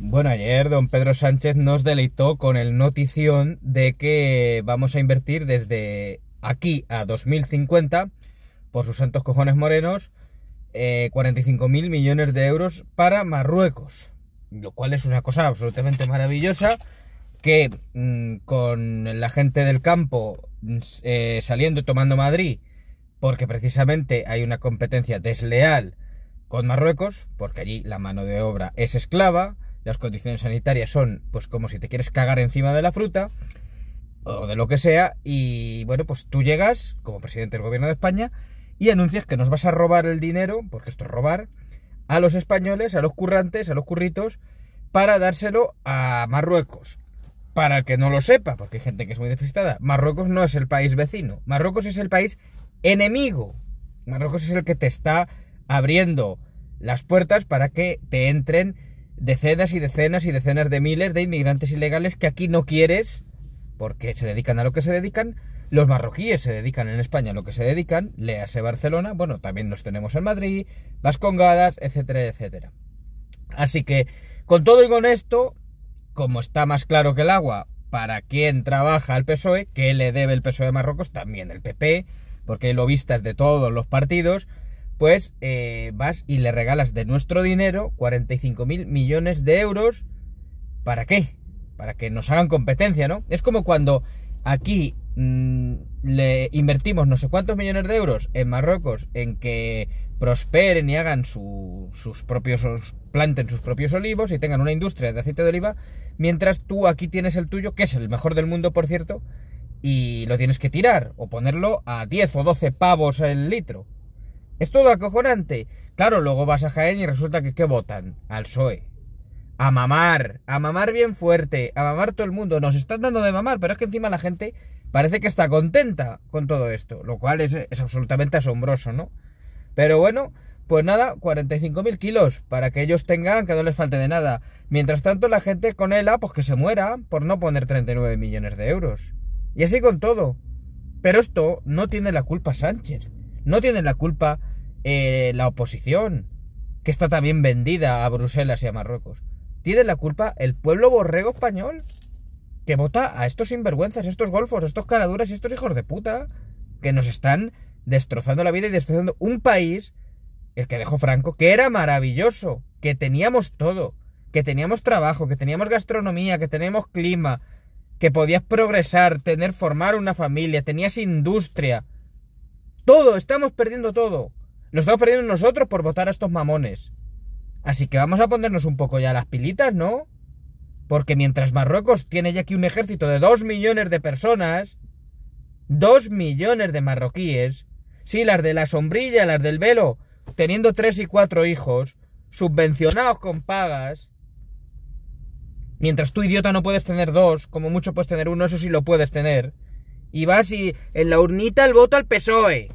Bueno, ayer don Pedro Sánchez nos deleitó con el notición de que vamos a invertir desde aquí a 2050, por sus santos cojones morenos, eh, 45.000 millones de euros para Marruecos, lo cual es una cosa absolutamente maravillosa que mm, con la gente del campo mm, eh, saliendo y tomando Madrid, porque precisamente hay una competencia desleal con Marruecos, porque allí la mano de obra es esclava, las condiciones sanitarias son pues como si te quieres cagar encima de la fruta o de lo que sea y bueno pues tú llegas como presidente del gobierno de España y anuncias que nos vas a robar el dinero porque esto es robar a los españoles a los currantes a los curritos para dárselo a Marruecos para el que no lo sepa porque hay gente que es muy despistada Marruecos no es el país vecino Marruecos es el país enemigo Marruecos es el que te está abriendo las puertas para que te entren decenas y decenas y decenas de miles de inmigrantes ilegales que aquí no quieres porque se dedican a lo que se dedican. Los marroquíes se dedican en España a lo que se dedican, léase Barcelona, bueno, también nos tenemos en Madrid, Vascongadas, etcétera, etcétera. Así que, con todo y con esto, como está más claro que el agua para quien trabaja el PSOE, que le debe el PSOE de Marruecos, también el PP, porque hay lobistas de todos los partidos, pues eh, vas y le regalas de nuestro dinero 45 mil millones de euros. ¿Para qué? Para que nos hagan competencia, ¿no? Es como cuando aquí mm, le invertimos no sé cuántos millones de euros en Marruecos en que prosperen y hagan sus propios, planten sus propios olivos y tengan una industria de aceite de oliva, mientras tú aquí tienes el tuyo, que es el mejor del mundo, por cierto, y lo tienes que tirar o ponerlo a 10 o 12 pavos el litro. Es todo acojonante. Claro, luego vas a Jaén y resulta que ¿qué votan? Al PSOE. A mamar, a mamar bien fuerte, a mamar todo el mundo. Nos están dando de mamar, pero es que encima la gente parece que está contenta con todo esto, lo cual es, absolutamente asombroso, ¿no? Pero bueno, pues nada, 45.000 kilos para que ellos tengan, que no les falte de nada. Mientras tanto, la gente con ELA, pues que se muera por no poner 39 millones de euros. Y así con todo. Pero esto no tiene la culpa Sánchez. No tiene la culpa eh, la oposición, que está también vendida a Bruselas y a Marruecos. Tiene la culpa el pueblo borrego español, que vota a estos sinvergüenzas, estos golfos, estos caraduras y estos hijos de puta, que nos están destrozando la vida y destrozando un país, el que dejó Franco, que era maravilloso, que teníamos todo, que teníamos trabajo, que teníamos gastronomía, que teníamos clima, que podías progresar, tener, formar una familia, tenías industria. Todo, estamos perdiendo todo. Nos estamos perdiendo nosotros por votar a estos mamones. Así que vamos a ponernos un poco ya las pilitas, ¿no? Porque mientras Marruecos tiene ya aquí un ejército de dos millones de personas, dos millones de marroquíes, sí, las de la sombrilla, las del velo, teniendo tres y cuatro hijos, subvencionados con pagas, mientras tú idiota no puedes tener dos, como mucho puedes tener uno, eso sí lo puedes tener, y vas y en la urnita el voto al PSOE.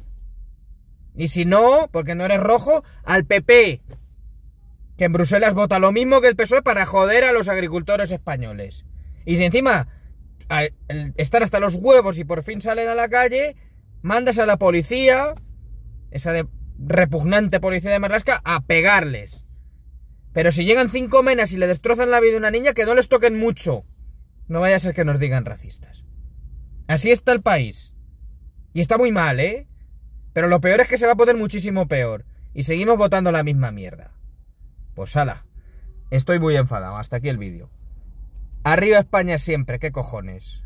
Y si no, porque no eres rojo, al PP. Que en Bruselas vota lo mismo que el PSOE para joder a los agricultores españoles. Y si encima están hasta los huevos y por fin salen a la calle, mandas a la policía, esa de repugnante policía de Marrasca, a pegarles. Pero si llegan cinco menas y le destrozan la vida a una niña, que no les toquen mucho. No vaya a ser que nos digan racistas. Así está el país. Y está muy mal, ¿eh? Pero lo peor es que se va a poner muchísimo peor. Y seguimos votando la misma mierda. Pues ala. Estoy muy enfadado. Hasta aquí el vídeo. Arriba España siempre, qué cojones.